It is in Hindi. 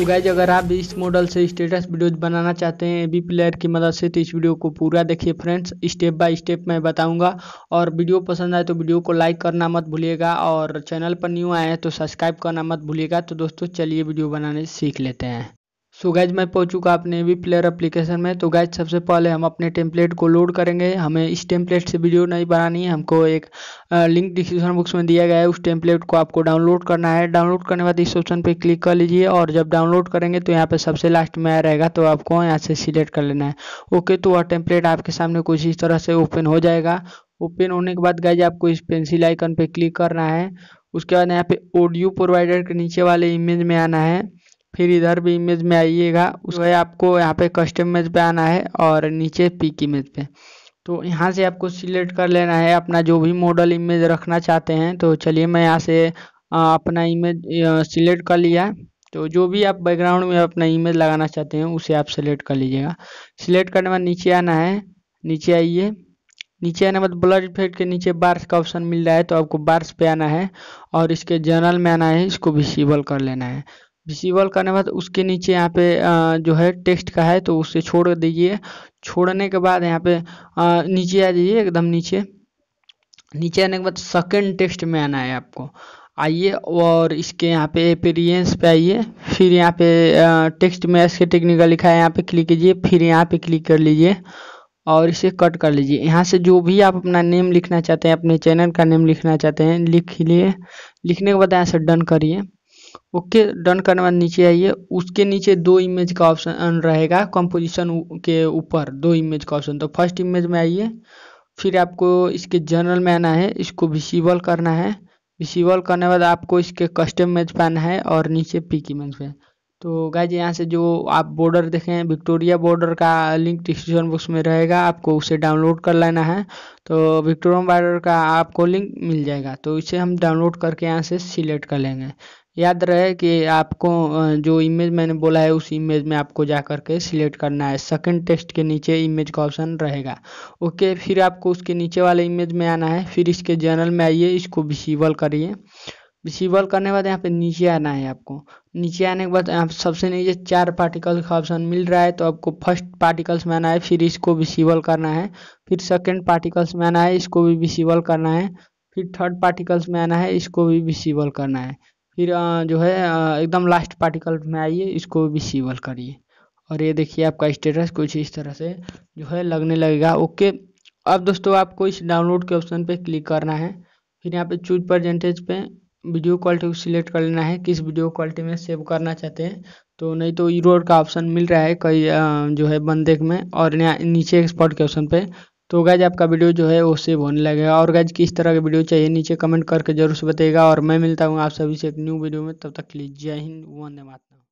तो गाइज अगर आप भी इस मॉडल से स्टेटस वीडियोज बनाना चाहते हैं एबी प्लेयर की मदद से तो इस वीडियो को पूरा देखिए फ्रेंड्स स्टेप बाय स्टेप मैं बताऊंगा और वीडियो पसंद आए तो वीडियो को लाइक करना मत भूलिएगा और चैनल पर न्यू आए हैं तो सब्सक्राइब करना मत भूलिएगा तो दोस्तों चलिए वीडियो बनाने सीख लेते हैं सो so गैज मैं पहुंच चुका अपने वी प्लेयर एप्लीकेशन में तो गैज सबसे पहले हम अपने टेम्पलेट को लोड करेंगे हमें इस टेम्पलेट से वीडियो नहीं बनानी है हमको एक लिंक डिस्क्रिप्शन बॉक्स में दिया गया है उस टेम्पलेट को आपको डाउनलोड करना है डाउनलोड करने बाद इस ऑप्शन पर क्लिक कर लीजिए और जब डाउनलोड करेंगे तो यहाँ पर सबसे लास्ट में आया रहेगा तो आपको यहाँ से सिलेक्ट कर लेना है ओके तो वह टेम्पलेट आपके सामने कुछ इस तरह से ओपन हो जाएगा ओपन होने के बाद गैज आपको इस पेंसिल आइकन पर क्लिक करना है उसके बाद यहाँ पे ऑडियो प्रोवाइडर के नीचे वाले इमेज में आना है फिर इधर भी इमेज में आइएगा उसके आपको यहाँ पे कस्टम इमेज पे आना है और नीचे पिक इमेज पे तो यहाँ से आपको सिलेक्ट कर लेना है अपना जो भी मॉडल इमेज रखना चाहते हैं तो चलिए मैं यहाँ से अपना इमेज सिलेक्ट कर लिया तो जो भी आप बैकग्राउंड में अपना इमेज लगाना चाहते हैं उसे आप सिलेक्ट कर लीजिएगा सिलेक्ट करने बाद नीचे आना है नीचे आइए नीचे आने बाद ब्लड इफेक्ट के नीचे बार्स का ऑप्शन मिल रहा है तो आपको बार्स पे आना है और इसके जर्नल में आना है इसको भी सीबल कर लेना है विजिबल करने के बाद उसके नीचे यहाँ पे जो है टेक्स्ट का है तो उसे छोड़ दीजिए छोड़ने के बाद यहाँ पे नीचे आ जाइए एकदम नीचे नीचे आने के बाद सेकेंड टेक्स्ट में आना है आपको आइए और इसके यहाँ पे अपेरियंस पे आइए फिर यहाँ पे टेक्स्ट में एस के टेक्निकल लिखा है यहाँ पे क्लिक कीजिए फिर यहाँ पे क्लिक कर लीजिए और इसे कट कर लीजिए यहाँ से जो भी आप अपना नेम लिखना चाहते हैं अपने चैनल का नेम लिखना चाहते हैं लिख लिए लिखने के बाद यहाँ से डन करिए ओके डन करने बाद नीचे आइए उसके नीचे दो इमेज का ऑप्शन अं, रहेगा कंपोजिशन के ऊपर दो इमेज का ऑप्शन तो फर्स्ट इमेज में आइए फिर आपको इसके जनरल में आना है इसको विसिबल करना है विसिबल करने बाद आपको इसके कस्टम इमेज पे आना है और नीचे पिक इमेज पे तो गाइज यहाँ से जो आप बॉर्डर देखें विक्टोरिया बॉर्डर का लिंक डिस्क्रिप्शन बॉक्स में रहेगा आपको उसे डाउनलोड कर लेना है तो विक्टोरिया बॉर्डर का आपको लिंक मिल जाएगा तो इसे हम डाउनलोड करके यहाँ से सिलेक्ट कर लेंगे याद रहे कि आपको जो इमेज मैंने बोला है उस इमेज में आपको जा कर के सिलेक्ट करना है सेकंड टेक्स्ट के नीचे इमेज का ऑप्शन रहेगा ओके फिर आपको उसके नीचे वाले इमेज में आना है फिर इसके जर्नल में आइए इसको विसिबल करिए विसिबल करने के बाद यहाँ पे नीचे आना है आपको नीचे आने के बाद यहाँ सबसे नीचे चार पार्टिकल का ऑप्शन मिल रहा है तो आपको फर्स्ट पार्टिकल्स में आना है फिर इसको विसिबल करना है फिर सेकेंड पार्टिकल्स में आना है इसको भी विसिबल करना है फिर थर्ड पार्टिकल्स में आना है इसको भी विसिबल करना है फिर जो है एकदम लास्ट पार्टिकल में आइए इसको भी सीवल करिए और ये देखिए आपका स्टेटस कुछ इस तरह से जो है लगने लगेगा ओके अब दोस्तों आपको इस डाउनलोड के ऑप्शन पे क्लिक करना है फिर यहाँ पे चूज परसेंटेज पे वीडियो क्वालिटी को सिलेक्ट कर लेना है किस वीडियो क्वालिटी में सेव करना चाहते हैं तो नहीं तो ईरोड का ऑप्शन मिल रहा है कई जो है बंदेक में और यहाँ नीचे एक्सपोर्ट के ऑप्शन पे तो गैज आपका वीडियो जो है वो सेव होने लगेगा और गैज किस तरह के वीडियो चाहिए नीचे कमेंट करके जरूर से बताएगा और मैं मिलता हूँ आप सभी से एक न्यू वीडियो में तब तक लीजिए जय हिंद वंदे मातरम